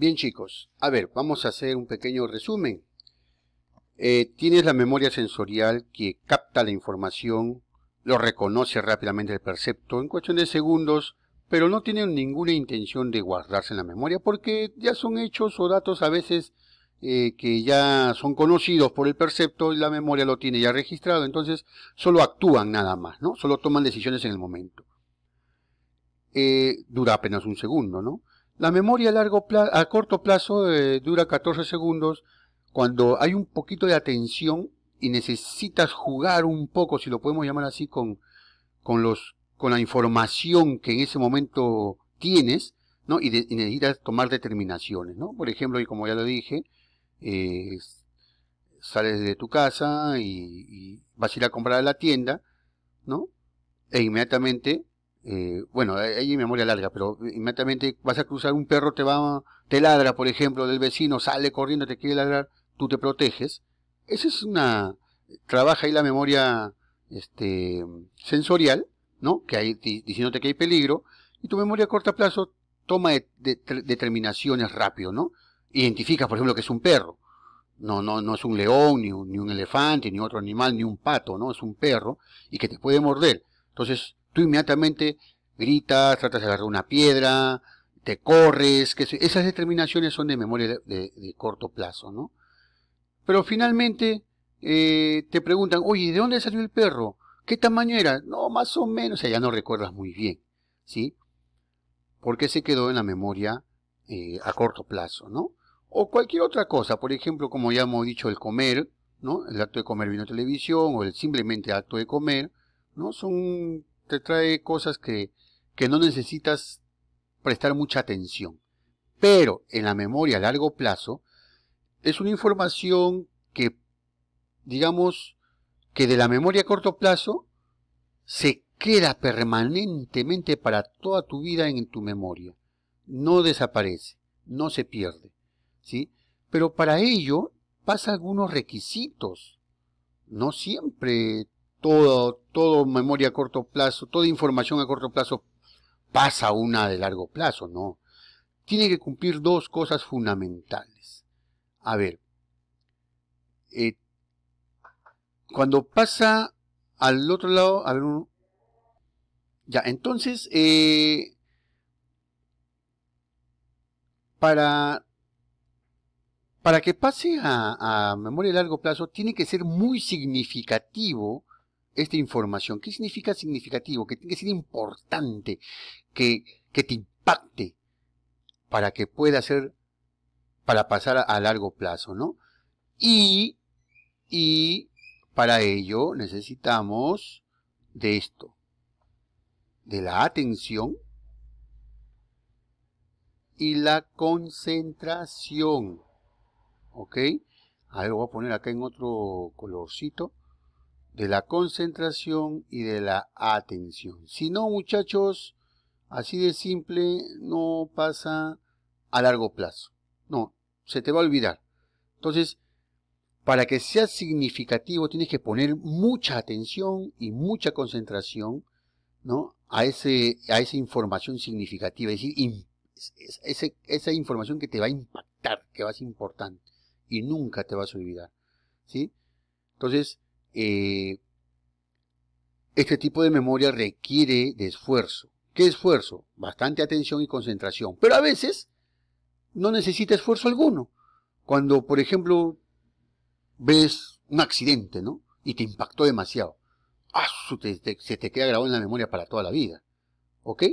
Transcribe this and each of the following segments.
Bien chicos, a ver, vamos a hacer un pequeño resumen. Eh, tienes la memoria sensorial que capta la información, lo reconoce rápidamente el percepto en cuestión de segundos, pero no tiene ninguna intención de guardarse en la memoria porque ya son hechos o datos a veces eh, que ya son conocidos por el percepto y la memoria lo tiene ya registrado, entonces solo actúan nada más, ¿no? Solo toman decisiones en el momento. Eh, dura apenas un segundo, ¿no? La memoria a, largo plazo, a corto plazo eh, dura 14 segundos. Cuando hay un poquito de atención y necesitas jugar un poco, si lo podemos llamar así, con, con, los, con la información que en ese momento tienes, ¿no? Y, necesitas tomar determinaciones, ¿no? Por ejemplo, y como ya lo dije, eh, sales de tu casa y, y, vas a ir a comprar a la tienda, ¿no? E inmediatamente eh, bueno, eh, hay memoria larga, pero inmediatamente vas a cruzar un perro, te va, te ladra, por ejemplo, del vecino, sale corriendo, te quiere ladrar, tú te proteges. Esa es una, trabaja ahí la memoria, este, sensorial, ¿no? Que ahí diciéndote que hay peligro, y tu memoria a corto plazo toma determinaciones rápido, ¿no? Identifica, por ejemplo, que es un perro. No, no, no es un león, ni ni un elefante, ni otro animal, ni un pato, ¿no? Es un perro, y que te puede morder. Entonces, tú inmediatamente gritas, tratas de agarrar una piedra, te corres, que esas determinaciones son de memoria de, corto plazo, ¿no? Pero finalmente eh, te preguntan, oye, ¿de dónde salió el perro? ¿Qué tamaño era? No, más o menos, o sea, ya no recuerdas muy bien, ¿sí? Porque se quedó en la memoria eh, a corto plazo, ¿no? O cualquier otra cosa, por ejemplo, como ya hemos dicho, el comer, ¿no? El acto de comer vino televisión o el simplemente acto de comer, ¿no? Son te trae cosas que, que no necesitas prestar mucha atención. Pero en la memoria a largo plazo es una información que, digamos, que de la memoria a corto plazo se queda permanentemente para toda tu vida en tu memoria. No desaparece, no se pierde. ¿sí? Pero para ello pasa algunos requisitos. No siempre todo, todo memoria a corto plazo, toda información a corto plazo pasa a una de largo plazo, no. Tiene que cumplir dos cosas fundamentales. A ver, eh, cuando pasa al otro lado, a ver, ya, entonces, eh, para, para que pase a, a memoria a largo plazo, tiene que ser muy significativo esta información? ¿Qué significa significativo? Que tiene que ser importante, que, que te impacte para que pueda ser, para pasar a, largo plazo, ¿no? Y, y para ello necesitamos de esto, de la atención y la concentración. ¿Ok? A ver, lo voy a poner acá en otro colorcito de la concentración y de la atención. Si no, muchachos, así de simple, no pasa a largo plazo. No, se te va a olvidar. Entonces, para que sea significativo, tienes que poner mucha atención y mucha concentración ¿no? a, ese, a esa información significativa, es decir, esa información que te va a impactar, que va a ser importante y nunca te vas a olvidar. ¿sí? Entonces, eh, este tipo de memoria requiere de esfuerzo. ¿Qué esfuerzo? Bastante atención y concentración. Pero a veces no necesita esfuerzo alguno. Cuando, por ejemplo, ves un accidente, ¿no? Y te impactó demasiado. ¡Ah! se te queda grabado en la memoria para toda la vida. ¿Ok?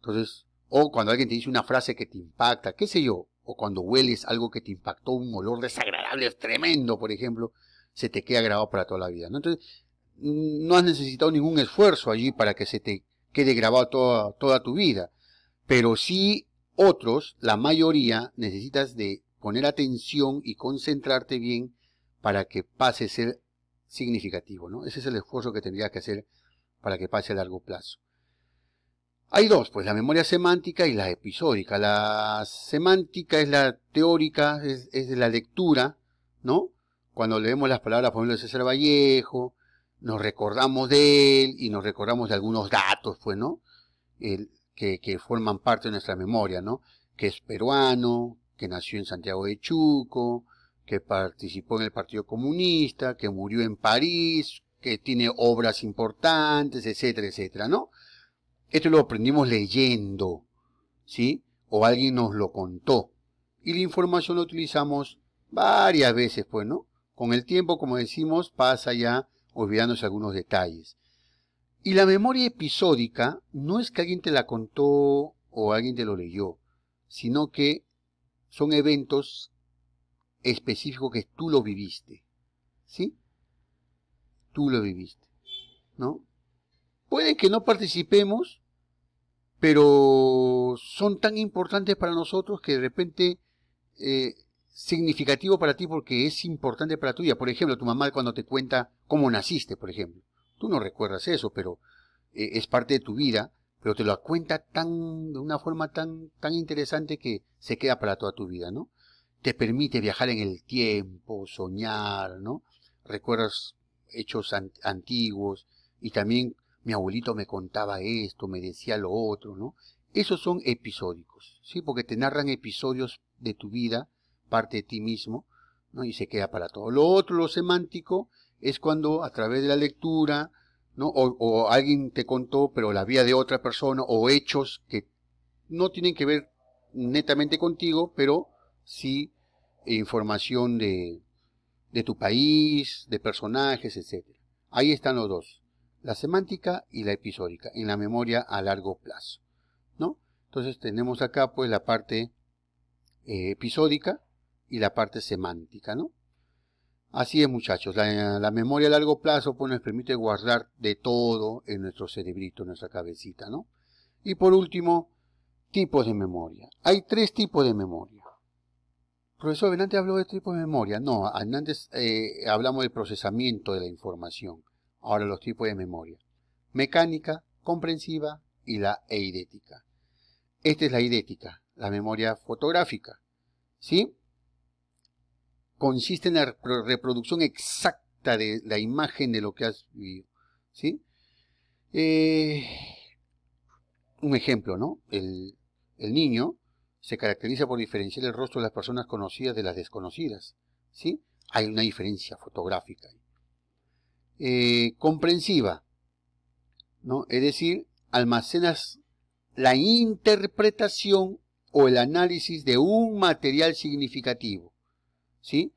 Entonces, o cuando alguien te dice una frase que te impacta, qué sé yo, o cuando hueles algo que te impactó, un olor desagradable, tremendo, por ejemplo, se te queda grabado para toda la vida. ¿no? Entonces, mm, no has necesitado ningún esfuerzo allí para que se te quede grabado toda, toda tu vida. Pero sí otros, la mayoría, necesitas de poner atención y concentrarte bien para que pase a ser significativo. ¿no? Ese es el esfuerzo que tendrías que hacer para que pase a largo plazo. Hay dos, pues la memoria semántica y la episódica. La semántica es la teórica, es, la lectura, ¿no? cuando leemos las palabras, por ejemplo, de César Vallejo, nos recordamos de él y nos recordamos de algunos datos, pues, ¿no? que, que, forman parte de nuestra memoria, ¿no? Que es peruano, que nació en Santiago de Chuco, que participó en el Partido Comunista, que murió en París, que tiene obras importantes, etcétera, etcétera, ¿no? Esto lo aprendimos leyendo, ¿sí? O alguien nos lo contó. Y la información la utilizamos varias veces, pues, ¿no? Con el tiempo, como decimos, pasa ya olvidándose algunos detalles. Y la memoria episódica no es que alguien te la contó o alguien te lo leyó, sino que son eventos específicos que tú lo viviste. ¿Sí? Tú lo viviste. ¿No? Puede que no participemos, pero son tan importantes para nosotros que de repente eh, significativo para ti porque es importante para tu vida. Por ejemplo, tu mamá cuando te cuenta cómo naciste, por ejemplo. Tú no recuerdas eso, pero eh, es parte de tu vida, pero te lo cuenta tan, de una forma tan, tan interesante que se queda para toda tu vida, ¿no? Te permite viajar en el tiempo, soñar, ¿no? Recuerdas hechos antiguos y también mi abuelito me contaba esto, me decía lo otro, ¿no? Esos son episódicos, ¿sí? Porque te narran episodios de tu vida parte de ti mismo, ¿no? Y se queda para todo. Lo otro, lo semántico, es cuando a través de la lectura, ¿no? O, alguien te contó, pero la vía de otra persona, o hechos que no tienen que ver netamente contigo, pero sí información de, de tu país, de personajes, etc. Ahí están los dos, la semántica y la episódica, en la memoria a largo plazo. ¿no? Entonces tenemos acá pues la parte eh, episódica, y la parte semántica, ¿no? Así es, muchachos, la, memoria a largo plazo pues, nos permite guardar de todo en nuestro cerebrito, en nuestra cabecita, ¿no? Y por último, tipos de memoria. Hay tres tipos de memoria. Profesor, antes habló de tipos de memoria. No, antes eh, hablamos del procesamiento de la información. Ahora los tipos de memoria. Mecánica, comprensiva y la eidética. Esta es la eidética, la memoria fotográfica. ¿Sí? consiste en la reproducción exacta de la imagen de lo que has vivido. ¿sí? Eh, un ejemplo, ¿no? El, niño se caracteriza por diferenciar el rostro de las personas conocidas de las desconocidas. ¿sí? Hay una diferencia fotográfica. Eh, comprensiva, ¿no? Es decir, almacenas la interpretación o el análisis de un material significativo. ¿sí?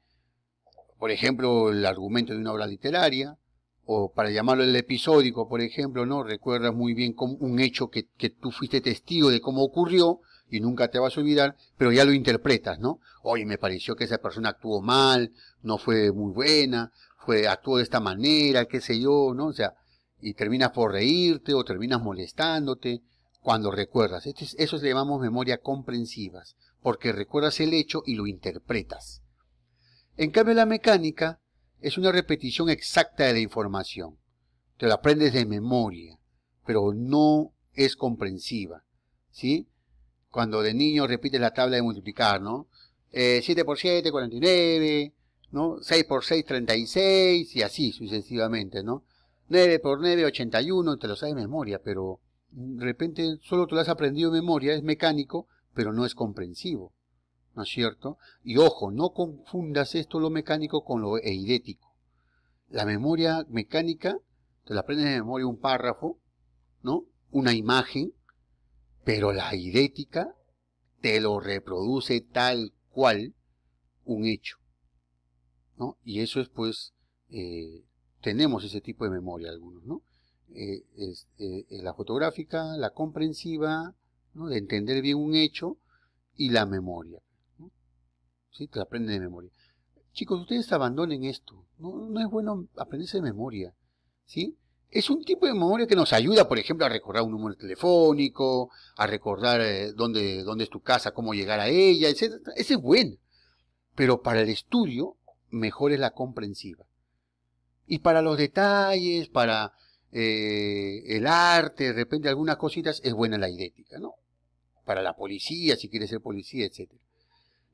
Por ejemplo, el argumento de una obra literaria, o para llamarlo el episódico, por ejemplo, ¿no? Recuerdas muy bien un hecho que, que tú fuiste testigo de cómo ocurrió, y nunca te vas a olvidar, pero ya lo interpretas, ¿no? Oye, me pareció que esa persona actuó mal, no fue muy buena, fue, actuó de esta manera, qué sé yo, ¿no? O sea, y terminas por reírte o terminas molestándote cuando recuerdas. Este eso le llamamos memoria comprensivas, porque recuerdas el hecho y lo interpretas. En cambio, la mecánica es una repetición exacta de la información. Te la aprendes de memoria, pero no es comprensiva. ¿Sí? Cuando de niño repites la tabla de multiplicar, ¿no? 7 eh, por 7, 49, ¿no? 6 por 6, 36, y así sucesivamente, ¿no? 9 por 9, 81, te lo sabes de memoria, pero de repente solo te lo has aprendido de memoria, es mecánico, pero no es comprensivo. ¿no es cierto? Y ojo, no confundas esto lo mecánico con lo eidético. La memoria mecánica, te la aprendes de memoria un párrafo, ¿no? Una imagen, pero la eidética te lo reproduce tal cual un hecho, ¿no? Y eso es pues, eh, tenemos ese tipo de memoria algunos, ¿no? Eh, eh, la fotográfica, la comprensiva, ¿no? de entender bien un hecho y la memoria. ¿sí? Te aprende de memoria. Chicos, ustedes abandonen esto. No, no es bueno aprenderse de memoria, ¿sí? Es un tipo de memoria que nos ayuda, por ejemplo, a recordar un número telefónico, a recordar eh, dónde, dónde es tu casa, cómo llegar a ella, etc. Ese es bueno. Pero para el estudio, mejor es la comprensiva. Y para los detalles, para eh, el arte, de repente algunas cositas, es buena la idética, ¿no? Para la policía, si quieres ser policía, etcétera.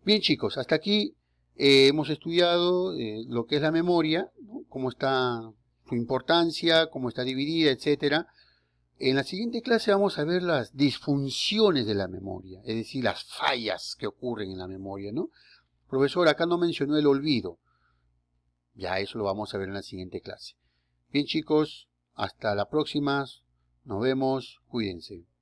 Bien chicos, hasta aquí eh, hemos estudiado eh, lo que es la memoria, cómo está su importancia, cómo está dividida, etcétera. En la siguiente clase vamos a ver las disfunciones de la memoria, es decir, las fallas que ocurren en la memoria, ¿no? Profesor, acá no mencionó el olvido. Ya eso lo vamos a ver en la siguiente clase. Bien chicos, hasta la próxima. Nos vemos. Cuídense.